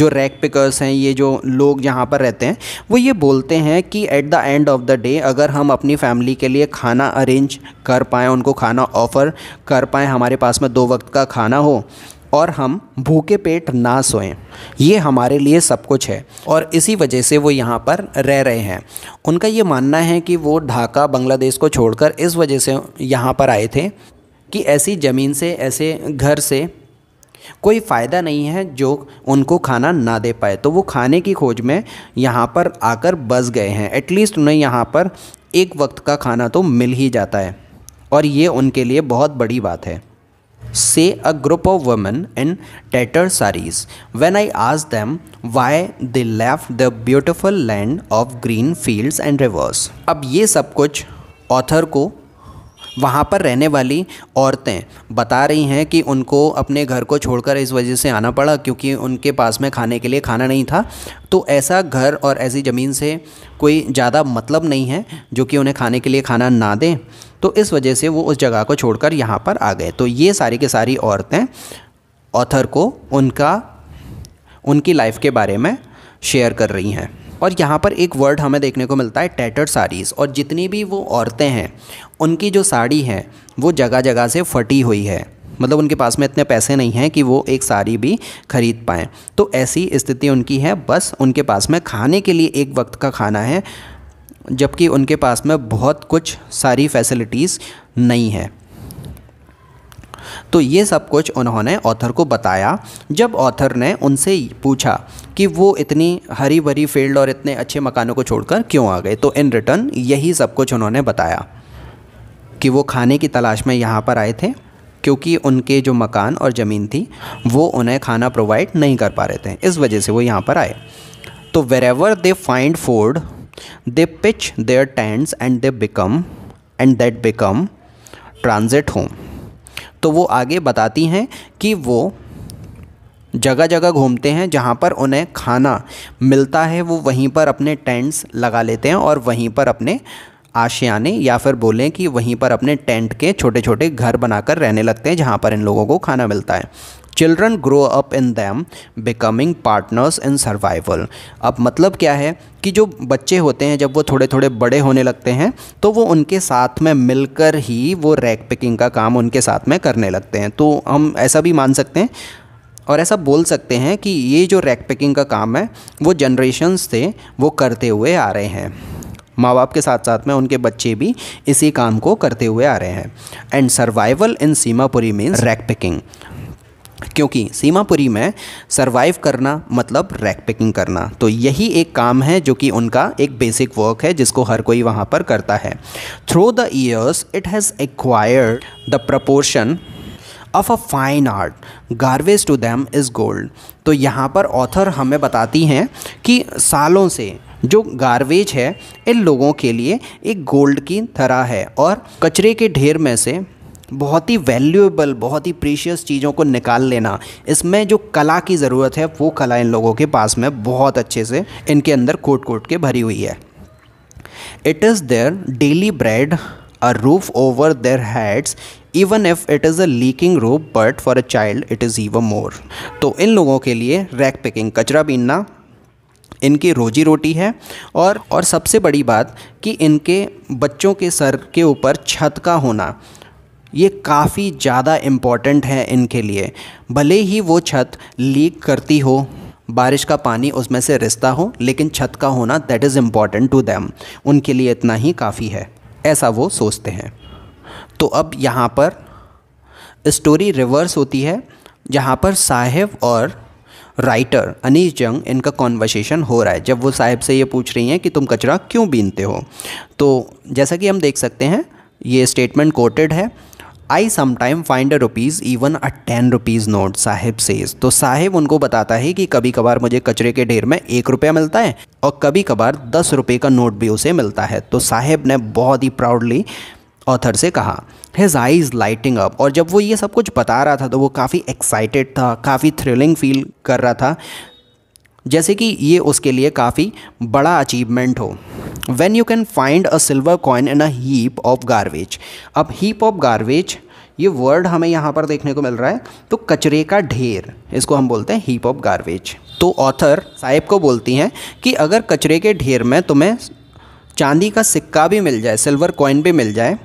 जो rag pickers हैं ये जो लोग यहाँ पर रहते हैं वो ये बोलते हैं कि at the end of the day अगर हम अपनी फैमिली के लिए खाना अरेंज कर पाएँ उनको खाना ऑफ़र कर पाएँ हमारे पास में दो वक्त का खाना हो और हम भूखे पेट ना सोएं ये हमारे लिए सब कुछ है और इसी वजह से वो यहाँ पर रह रहे हैं उनका ये मानना है कि वो ढाका बांग्लादेश को छोड़कर इस वजह से यहाँ पर आए थे कि ऐसी ज़मीन से ऐसे घर से कोई फ़ायदा नहीं है जो उनको खाना ना दे पाए तो वो खाने की खोज में यहाँ पर आकर बस गए हैं एटलीस्ट उन्हें यहाँ पर एक वक्त का खाना तो मिल ही जाता है और ये उनके लिए बहुत बड़ी बात है say a group of women in tattered saris when I ask them why they left the beautiful land of green fields and rivers अब ये सब कुछ ऑथर को वहाँ पर रहने वाली औरतें बता रही हैं कि उनको अपने घर को छोड़कर इस वजह से आना पड़ा क्योंकि उनके पास में खाने के लिए खाना नहीं था तो ऐसा घर और ऐसी ज़मीन से कोई ज़्यादा मतलब नहीं है जो कि उन्हें खाने के लिए खाना ना दें तो इस वजह से वो उस जगह को छोड़ कर यहाँ पर आ गए तो ये सारी के सारी औरतें ऑथर को उनका उनकी लाइफ के बारे में शेयर कर रही हैं और यहाँ पर एक वर्ड हमें देखने को मिलता है टैटर साड़ीज़ और जितनी भी वो औरतें हैं उनकी जो साड़ी है वो जगह जगह से फटी हुई है मतलब उनके पास में इतने पैसे नहीं हैं कि वो एक साड़ी भी खरीद पाएँ तो ऐसी स्थिति उनकी है बस उनके पास में खाने के लिए एक वक्त का खाना है जबकि उनके पास में बहुत कुछ सारी फैसिलिटीज़ नहीं है तो ये सब कुछ उन्होंने ऑथर को बताया जब ऑथर ने उनसे पूछा कि वो इतनी हरी भरी फील्ड और इतने अच्छे मकानों को छोड़कर क्यों आ गए तो इन रिटर्न यही सब कुछ उन्होंने बताया कि वो खाने की तलाश में यहाँ पर आए थे क्योंकि उनके जो मकान और ज़मीन थी वो उन्हें खाना प्रोवाइड नहीं कर पा रहे थे इस वजह से वो यहाँ पर आए तो wherever they find food they pitch their tents and they become and that become transit home तो वो आगे बताती हैं कि वो जगह जगह घूमते हैं जहाँ पर उन्हें खाना मिलता है वो वहीं पर अपने टेंट्स लगा लेते हैं और वहीं पर अपने आशियाने या फिर बोलें कि वहीं पर अपने टेंट के छोटे छोटे घर बनाकर रहने लगते हैं जहाँ पर इन लोगों को खाना मिलता है children grow up in them becoming partners in survival अब मतलब क्या है कि जो बच्चे होते हैं जब वो थोड़े थोड़े बड़े होने लगते हैं तो वो उनके साथ में मिलकर ही वो रैक पिकिंग का काम उनके साथ में करने लगते हैं तो हम ऐसा भी मान सकते हैं और ऐसा बोल सकते हैं कि ये जो रैक पिकिंग का काम है वो जनरेशन्स से वो करते हुए आ रहे हैं माँ बाप के साथ साथ में उनके बच्चे भी इसी काम को करते हुए आ रहे हैं and survival in Seemapuri means rag picking क्योंकि सीमापुरी में सरवाइव करना मतलब रैक पैकिंग करना तो यही एक काम है जो कि उनका एक बेसिक वर्क है जिसको हर कोई वहाँ पर करता है through the years it has acquired the proportion of a fine art garbage to them is gold तो यहाँ पर ऑथर हमें बताती हैं कि सालों से जो गार्बेज है इन लोगों के लिए एक गोल्ड की तरह है और कचरे के ढेर में से बहुत ही वैल्यूएबल बहुत ही प्रीशियस चीज़ों को निकाल लेना इसमें जो कला की ज़रूरत है वो कला इन लोगों के पास में बहुत अच्छे से इनके अंदर कोट कोट के भरी हुई है it is their daily bread a roof over their heads even if it is a leaking roof but for a child it is even more तो इन लोगों के लिए रैक पिकिंग कचरा बीनना इनकी रोजी रोटी है और और सबसे बड़ी बात कि इनके बच्चों के सर के ऊपर छत का होना ये काफ़ी ज़्यादा इम्पॉर्टेंट है इनके लिए भले ही वो छत लीक करती हो बारिश का पानी उसमें से रिश्ता हो लेकिन छत का होना that is important to them उनके लिए इतना ही काफ़ी है ऐसा वो सोचते हैं तो अब यहाँ पर स्टोरी रिवर्स होती है जहाँ पर साहेब और राइटर अनीश जंग इनका कॉन्वर्सेशन हो रहा है जब वो साहेब से ये पूछ रही हैं कि तुम कचरा क्यों बीनते हो तो जैसा कि हम देख सकते हैं ये स्टेटमेंट कोटेड है I sometime find a rupees even a ten rupees note Sahib says तो साहेब उनको बताता है कि कभी कभार मुझे कचरे के ढेर में एक रुपया मिलता है और कभी कभार दस रुपये का नोट भी उसे मिलता है तो साहेब ने बहुत ही प्राउडली ऑथर से कहा हिज आईज लाइटिंग अप और जब वो ये सब कुछ बता रहा था तो वो काफ़ी एक्साइटेड था काफ़ी थ्रिलिंग फील कर रहा था जैसे कि ये उसके लिए काफ़ी बड़ा अचीवमेंट हो when you can find a silver coin in a heap of garbage अब हीप ऑफ गारवेज ये वर्ड हमें यहाँ पर देखने को मिल रहा है तो कचरे का ढेर इसको हम बोलते हैं हीप ऑफ गारवेज तो ऑथर साहिब को बोलती हैं कि अगर कचरे के ढेर में तुम्हें चांदी का सिक्का भी मिल जाए सिल्वर कॉइन भी मिल जाए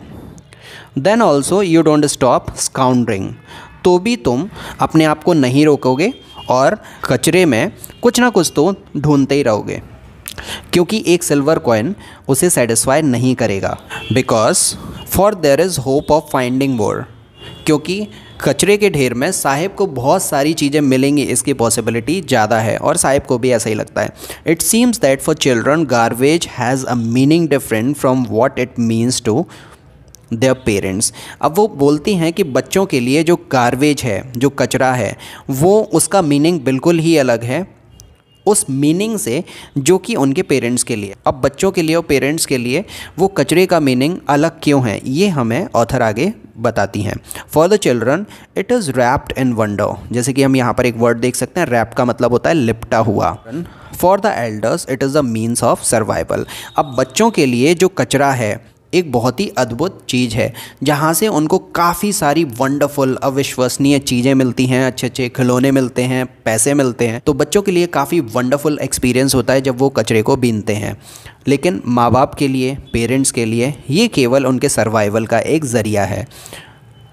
then also you don't stop scrounging तो भी तुम अपने आप को नहीं रोकोगे और कचरे में कुछ ना कुछ तो ढूंढते ही रहोगे क्योंकि एक सिल्वर कॉइन उसे सेटिस्फाई नहीं करेगा because for there is hope of finding more क्योंकि कचरे के ढेर में साहिब को बहुत सारी चीज़ें मिलेंगी इसकी पॉसिबिलिटी ज़्यादा है और साहिब को भी ऐसा ही लगता है it seems that for children garbage has a meaning different from what it means to their parents अब वो बोलती हैं कि बच्चों के लिए जो गार्बेज है जो कचरा है वो उसका मीनिंग बिल्कुल ही अलग है उस मीनिंग से जो कि उनके पेरेंट्स के लिए अब बच्चों के लिए और पेरेंट्स के लिए वो कचरे का मीनिंग अलग क्यों है ये हमें ऑथर आगे बताती हैं for the children it is wrapped in wonder जैसे कि हम यहाँ पर एक वर्ड देख सकते हैं रैप का मतलब होता है लिपटा हुआ for the elders it is the means of survival अब बच्चों के लिए जो कचरा है एक बहुत ही अद्भुत चीज़ है जहाँ से उनको काफ़ी सारी वंडरफुल अविश्वसनीय चीज़ें मिलती हैं अच्छे अच्छे खिलौने मिलते हैं पैसे मिलते हैं तो बच्चों के लिए काफ़ी वंडरफुल एक्सपीरियंस होता है जब वो कचरे को बीनते हैं लेकिन माँ बाप के लिए पेरेंट्स के लिए ये केवल उनके सर्वाइवल का एक ज़रिया है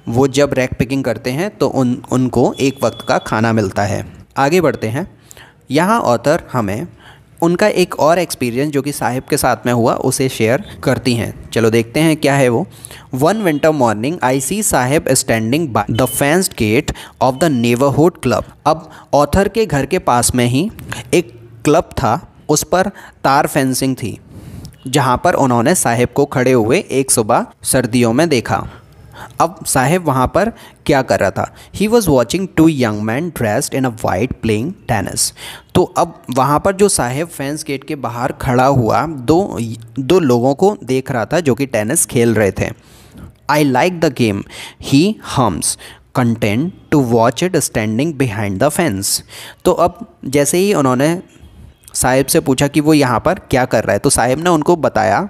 वो जब रैक पिकिंग करते हैं तो उन उनको एक वक्त का खाना मिलता है आगे बढ़ते हैं यहाँ ऑथर हमें उनका एक और एक्सपीरियंस जो कि साहिब के साथ में हुआ उसे शेयर करती हैं चलो देखते हैं क्या है वो one winter morning I see Saheb standing by the fenced gate of the neighbourhood club अब ऑथर के घर के पास में ही एक क्लब था उस पर तार फेंसिंग थी जहाँ पर उन्होंने साहेब को खड़े हुए एक सुबह सर्दियों में देखा अब साहेब वहाँ पर क्या कर रहा था he was watching two young man dressed in a white playing tennis तो अब वहाँ पर जो साहेब फैंस गेट के बाहर खड़ा हुआ दो दो लोगों को देख रहा था जो कि टेनिस खेल रहे थे I like the game he hums content to watch it standing behind the fence तो अब जैसे ही उन्होंने साहिब से पूछा कि वो यहाँ पर क्या कर रहा है तो साहिब ने उनको बताया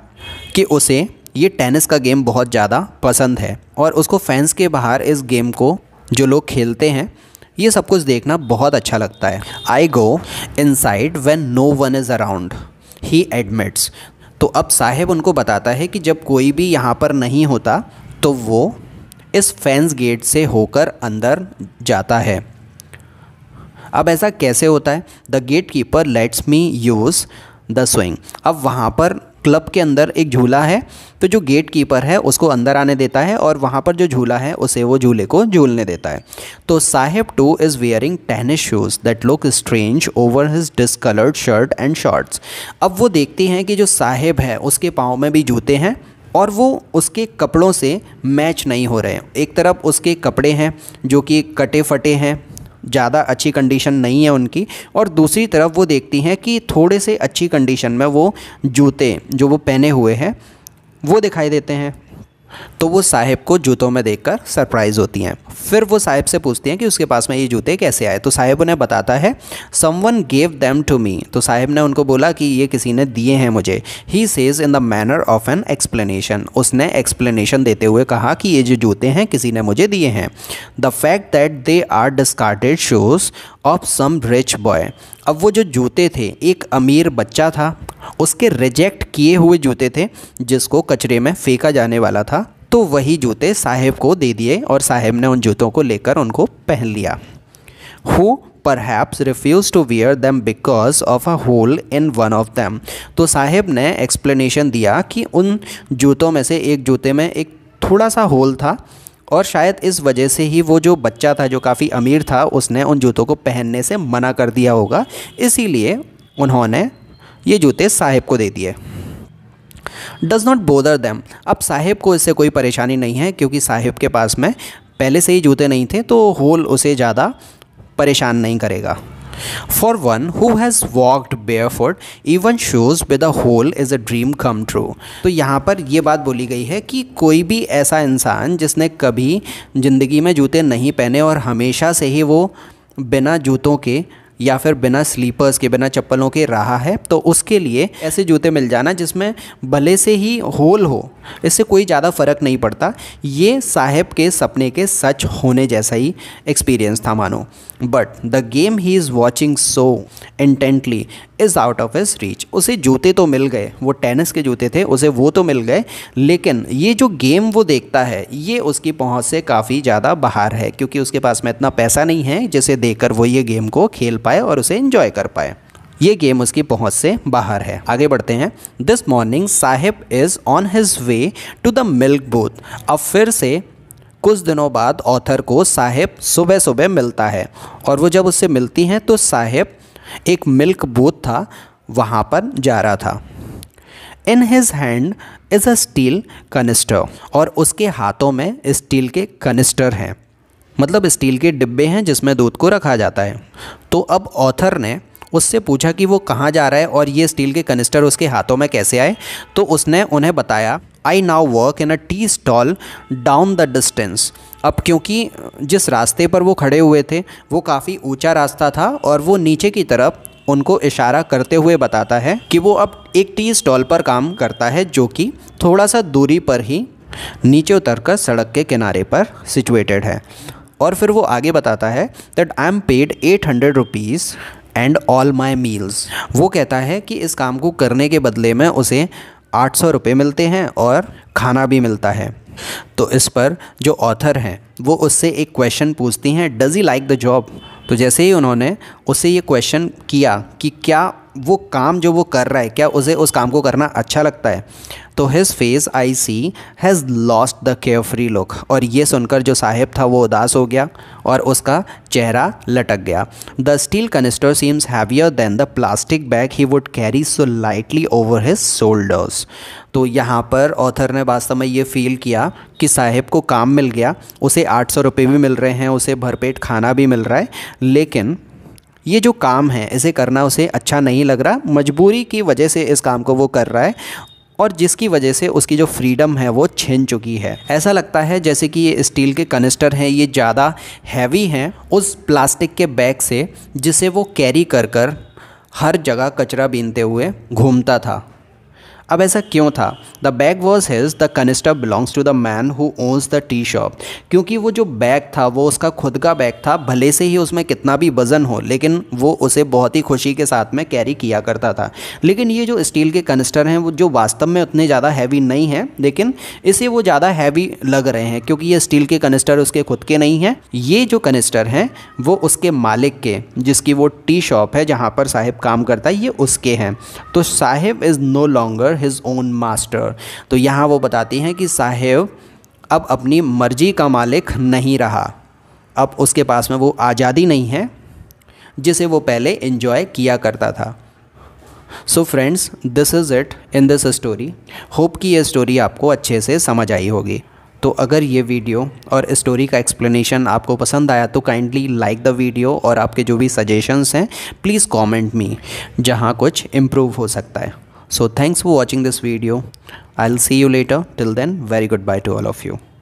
कि उसे ये टेनिस का गेम बहुत ज़्यादा पसंद है और उसको फैंस के बाहर इस गेम को जो लोग खेलते हैं ये सब कुछ देखना बहुत अच्छा लगता है I go inside when no one is around he admits तो अब साहेब उनको बताता है कि जब कोई भी यहाँ पर नहीं होता तो वो इस फैंस गेट से होकर अंदर जाता है अब ऐसा कैसे होता है the gatekeeper lets me use the swing अब वहाँ पर क्लब के अंदर एक झूला है तो जो गेट कीपर है उसको अंदर आने देता है और वहाँ पर जो झूला है उसे वो झूले को झूलने देता है तो Saheb too is wearing tennis shoes that look strange over his discoloured shirt and shorts अब वो देखती हैं कि जो साहेब है उसके पाँव में भी जूते हैं और वो उसके कपड़ों से मैच नहीं हो रहे हैं एक तरफ उसके कपड़े हैं जो कि कटे फटे हैं ज़्यादा अच्छी कंडीशन नहीं है उनकी और दूसरी तरफ वो देखती हैं कि थोड़े से अच्छी कंडीशन में वो जूते जो वो पहने हुए हैं वो दिखाई देते हैं तो वो साहिब को जूतों में देखकर सरप्राइज़ होती हैं फिर वो साहिब से पूछती हैं कि उसके पास में ये जूते कैसे आए तो साहिब उन्हें बताता है someone gave them to me तो साहिब ने उनको बोला कि ये किसी ने दिए हैं मुझे he says in the manner of an explanation उसने एक्सप्लेनेशन देते हुए कहा कि ये जो जूते हैं किसी ने मुझे दिए हैं the fact that they are discarded shoes of some rich boy अब वो जो जूते थे एक अमीर बच्चा था उसके रिजेक्ट किए हुए जूते थे जिसको कचरे में फेंका जाने वाला था तो वही जूते साहेब को दे दिए और साहेब ने उन जूतों को लेकर उनको पहन लिया who perhaps refuse to wear them because of a hole in one of them तो साहेब ने एक्सप्लेनेशन दिया कि उन जूतों में से एक जूते में एक थोड़ा सा होल था और शायद इस वजह से ही वो जो बच्चा था जो काफ़ी अमीर था उसने उन जूतों को पहनने से मना कर दिया होगा इसीलिए उन्होंने ये जूते साहिब को दे दिए डज़ नॉट बोदर दैम अब साहिब को इससे कोई परेशानी नहीं है क्योंकि साहिब के पास में पहले से ही जूते नहीं थे तो होल उसे ज़्यादा परेशान नहीं करेगा For one who has walked barefoot, even shoes with a hole is a dream come true. तो यहाँ पर ये बात बोली गई है कि कोई भी ऐसा इंसान जिसने कभी ज़िंदगी में जूते नहीं पहने और हमेशा से ही वो बिना जूतों के या फिर बिना स्लीपर्स के बिना चप्पलों के रहा है तो उसके लिए ऐसे जूते मिल जाना जिसमें भले से ही होल हो इससे कोई ज़्यादा फ़र्क नहीं पड़ता ये साहेब के सपने के सच होने जैसा ही एक्सपीरियंस था मानो but the game he is watching so intently is out of his reach उसे जूते तो मिल गए वो टेनिस के जूते थे उसे वो तो मिल गए लेकिन ये जो गेम वो देखता है ये उसकी पहुँच से काफ़ी ज़्यादा बाहर है क्योंकि उसके पास में इतना पैसा नहीं है जिसे देकर वो ये गेम को खेल पाए और उसे इंजॉय कर पाए ये गेम उसकी पहुंच से बाहर है आगे बढ़ते हैं this morning Sahib is on his way to the milk booth अब फिर से कुछ दिनों बाद ऑथर को साहिब सुबह सुबह मिलता है और वो जब उससे मिलती हैं तो साहिब एक मिल्क बूथ था वहाँ पर जा रहा था in his hand is a steel canister और उसके हाथों में स्टील के कनिस्टर हैं मतलब स्टील के डिब्बे हैं जिसमें दूध को रखा जाता है तो अब ऑथर ने उससे पूछा कि वो कहाँ जा रहा है और ये स्टील के कनिस्टर उसके हाथों में कैसे आए तो उसने उन्हें बताया I now work in a tea stall down the distance अब क्योंकि जिस रास्ते पर वो खड़े हुए थे वो काफ़ी ऊंचा रास्ता था और वो नीचे की तरफ उनको इशारा करते हुए बताता है कि वो अब एक टी स्टॉल पर काम करता है जो कि थोड़ा सा दूरी पर ही नीचे उतर कर सड़क के किनारे पर सिचुएटेड है और फिर वो आगे बताता है that I am paid eight hundred rupees and all my meals वो कहता है कि इस काम को करने के बदले में उसे आठ सौ रुपये मिलते हैं और खाना भी मिलता है तो इस पर जो ऑथर हैं वो उससे एक क्वेश्चन पूछती हैं does he like the job तो जैसे ही उन्होंने उससे ये क्वेश्चन किया कि क्या वो काम जो वो कर रहा है क्या उसे उस काम को करना अच्छा लगता है तो his face I see has lost the carefree look और ये सुनकर जो साहिब था वो उदास हो गया और उसका चेहरा लटक गया the steel canister seems heavier than the plastic bag he would carry so lightly over his shoulders तो यहाँ पर ऑथर ने वास्तव में ये फील किया कि साहिब को काम मिल गया उसे आठ सौ रुपये भी मिल रहे हैं उसे भरपेट खाना भी मिल रहा है लेकिन ये जो काम है इसे करना उसे अच्छा नहीं लग रहा मजबूरी की वजह से इस काम को वो कर रहा है और जिसकी वजह से उसकी जो फ्रीडम है वो छिन चुकी है ऐसा लगता है जैसे कि ये स्टील के कनिस्टर हैं ये ज़्यादा हैवी हैं उस प्लास्टिक के बैग से जिसे वो कैरी कर कर हर जगह कचरा बीनते हुए घूमता था अब ऐसा क्यों था the bag was his the canister belongs to the man who owns the tea shop क्योंकि वो जो बैग था वो उसका खुद का बैग था भले से ही उसमें कितना भी वज़न हो लेकिन वो उसे बहुत ही खुशी के साथ में कैरी किया करता था लेकिन ये जो स्टील के कनिस्टर हैं वो जो वास्तव में उतने ज़्यादा हैवी नहीं हैं लेकिन इसे वो ज़्यादा हैवी लग रहे हैं क्योंकि ये स्टील के कनिस्टर उसके खुद के नहीं हैं ये जो कनिस्टर हैं वो उसके मालिक के जिसकी वो टी शॉप है जहाँ पर साहिब काम करता है ये उसके हैं तो Sahib is no longer under his own master तो यहाँ वो बताती हैं कि साहेब अब अपनी मर्जी का मालिक नहीं रहा अब उसके पास में वो आज़ादी नहीं है जिसे वो पहले इन्जॉय किया करता था so friends this is it in this story hope कि ये स्टोरी आपको अच्छे से समझ आई होगी तो अगर ये वीडियो और स्टोरी का एक्सप्लेनेशन आपको पसंद आया तो काइंडली लाइक द वीडियो और आपके जो भी सजेशंस हैं प्लीज़ कमेंट मी जहाँ कुछ इम्प्रूव हो सकता है so thanks for watching this video i'll see you later till then very goodbye to all of you